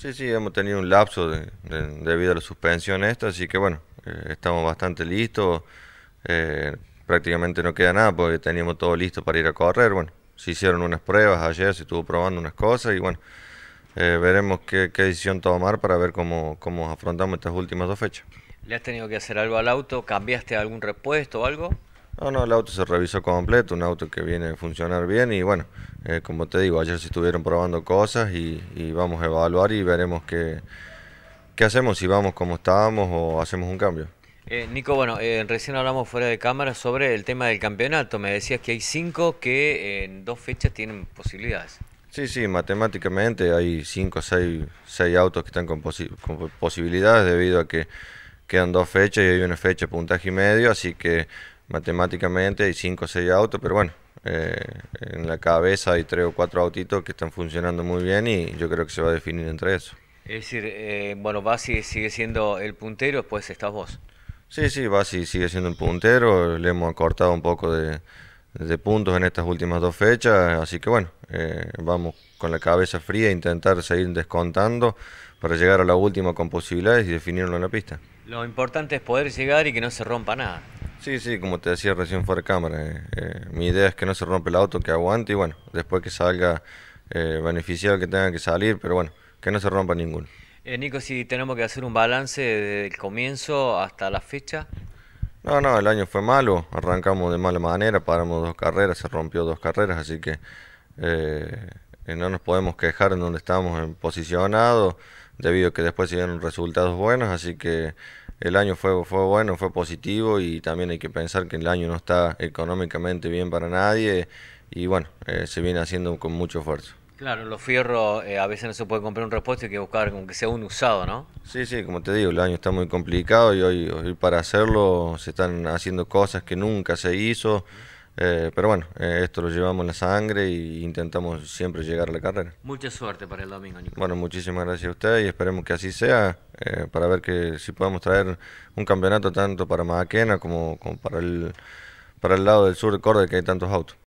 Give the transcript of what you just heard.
Sí, sí, hemos tenido un lapso debido a la suspensión esta, así que bueno, eh, estamos bastante listos. Eh, prácticamente no queda nada porque teníamos todo listo para ir a correr. Bueno, se hicieron unas pruebas ayer, se estuvo probando unas cosas y bueno, eh, veremos qué, qué, decisión tomar para ver cómo, cómo afrontamos estas últimas dos fechas. ¿Le has tenido que hacer algo al auto? ¿Cambiaste algún repuesto o algo? No, no, el auto se revisó completo, un auto que viene a funcionar bien y bueno, eh, como te digo, ayer se estuvieron probando cosas y, vamos a evaluar y veremos qué, qué hacemos, si vamos como estábamos o hacemos un cambio. Eh, Nico, bueno, eh, recién hablamos fuera de cámara sobre el tema del campeonato. Me decías que hay cinco que en dos fechas tienen posibilidades. Sí, sí, matemáticamente hay cinco seis, seis, autos que están con, posibilidades debido a que quedan dos fechas y hay una fecha puntaje y medio, así que matemáticamente hay 5 o 6 autos, pero bueno, eh, en la cabeza hay 3 o 4 autitos que están funcionando muy bien y yo creo que se va a definir entre eso. Es decir, eh, bueno, Basi sigue siendo el puntero, después estás vos. Sí, sí, Basi sigue siendo el puntero, le hemos acortado un poco de, puntos en estas últimas dos fechas, así que bueno, eh, vamos con la cabeza fría a intentar seguir descontando para llegar a la última con posibilidades y definirlo en la pista. Lo importante es poder llegar y que no se rompa nada. Sí, sí, como te decía recién fuera de cámara, eh, eh, mi idea es que no se rompe el auto, que aguante y bueno, después que salga eh, beneficiado, que tenga que salir, pero bueno, que no se rompa ninguno. Nico, si tenemos que hacer un balance Del comienzo hasta la fecha. No, no, el año fue malo, arrancamos de mala manera, paramos dos carreras, se rompió dos carreras, así que no nos podemos quejar en donde estamos posicionados, debido a que después se dieron resultados buenos, así que el año fue, fue bueno, fue positivo y también hay que pensar que el año no está económicamente bien para nadie y bueno, eh, se viene haciendo con mucho esfuerzo. Claro, los fierros eh, a veces no se puede comprar un repuesto, hay que buscar como que sea un usado, ¿no? Sí, sí, como te digo, el año está muy complicado y hoy, hoy para hacerlo se están haciendo cosas que nunca se hizo. Eh, pero bueno, eh, esto lo llevamos en la sangre e intentamos siempre llegar a la carrera. Mucha suerte para el domingo, Bueno, muchísimas gracias a usted y esperemos que así sea, eh, para ver que si podemos traer un campeonato tanto para Maquena como, para, el, para el lado del sur de Córdoba que hay tantos autos.